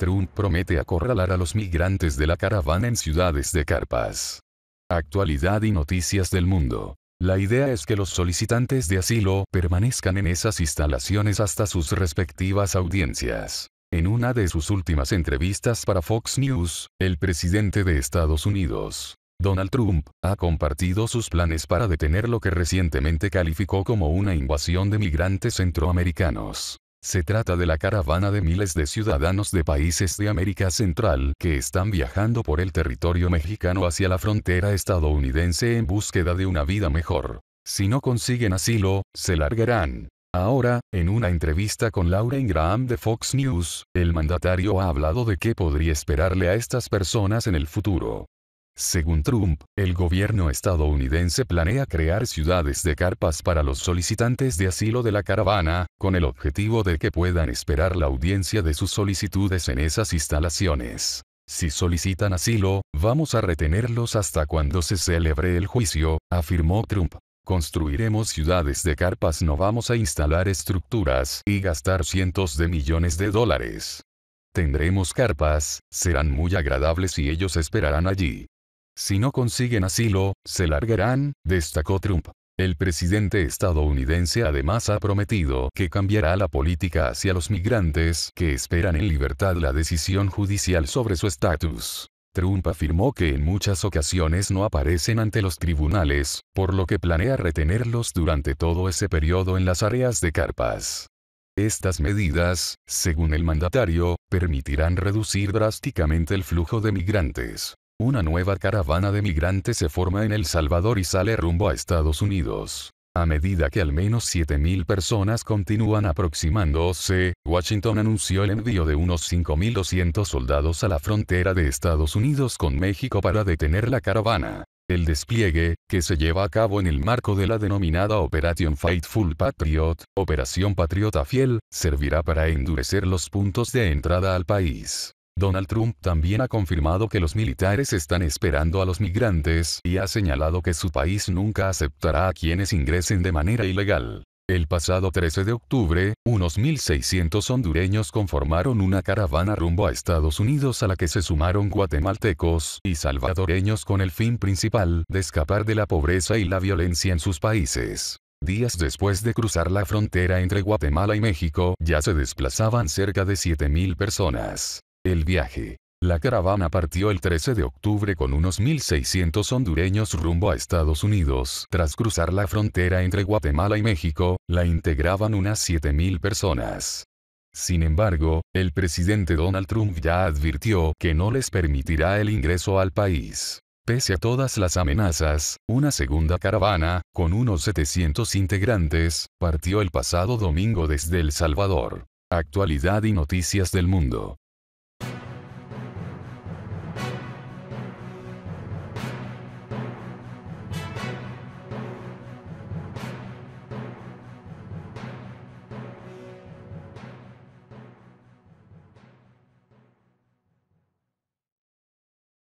Trump promete acorralar a los migrantes de la caravana en ciudades de carpas. Actualidad y noticias del mundo. La idea es que los solicitantes de asilo permanezcan en esas instalaciones hasta sus respectivas audiencias. En una de sus últimas entrevistas para Fox News, el presidente de Estados Unidos, Donald Trump, ha compartido sus planes para detener lo que recientemente calificó como una invasión de migrantes centroamericanos. Se trata de la caravana de miles de ciudadanos de países de América Central que están viajando por el territorio mexicano hacia la frontera estadounidense en búsqueda de una vida mejor. Si no consiguen asilo, se largarán. Ahora, en una entrevista con Laura Graham de Fox News, el mandatario ha hablado de qué podría esperarle a estas personas en el futuro. Según Trump, el gobierno estadounidense planea crear ciudades de carpas para los solicitantes de asilo de la caravana, con el objetivo de que puedan esperar la audiencia de sus solicitudes en esas instalaciones. Si solicitan asilo, vamos a retenerlos hasta cuando se celebre el juicio, afirmó Trump. Construiremos ciudades de carpas, no vamos a instalar estructuras y gastar cientos de millones de dólares. Tendremos carpas, serán muy agradables y ellos esperarán allí. Si no consiguen asilo, se largarán, destacó Trump. El presidente estadounidense además ha prometido que cambiará la política hacia los migrantes que esperan en libertad la decisión judicial sobre su estatus. Trump afirmó que en muchas ocasiones no aparecen ante los tribunales, por lo que planea retenerlos durante todo ese periodo en las áreas de carpas. Estas medidas, según el mandatario, permitirán reducir drásticamente el flujo de migrantes. Una nueva caravana de migrantes se forma en El Salvador y sale rumbo a Estados Unidos. A medida que al menos 7.000 personas continúan aproximándose, Washington anunció el envío de unos 5.200 soldados a la frontera de Estados Unidos con México para detener la caravana. El despliegue, que se lleva a cabo en el marco de la denominada Operation Faithful Patriot, Operación Patriota Fiel, servirá para endurecer los puntos de entrada al país. Donald Trump también ha confirmado que los militares están esperando a los migrantes y ha señalado que su país nunca aceptará a quienes ingresen de manera ilegal. El pasado 13 de octubre, unos 1.600 hondureños conformaron una caravana rumbo a Estados Unidos a la que se sumaron guatemaltecos y salvadoreños con el fin principal de escapar de la pobreza y la violencia en sus países. Días después de cruzar la frontera entre Guatemala y México, ya se desplazaban cerca de 7.000 personas. El viaje. La caravana partió el 13 de octubre con unos 1.600 hondureños rumbo a Estados Unidos. Tras cruzar la frontera entre Guatemala y México, la integraban unas 7.000 personas. Sin embargo, el presidente Donald Trump ya advirtió que no les permitirá el ingreso al país. Pese a todas las amenazas, una segunda caravana, con unos 700 integrantes, partió el pasado domingo desde El Salvador. Actualidad y noticias del mundo.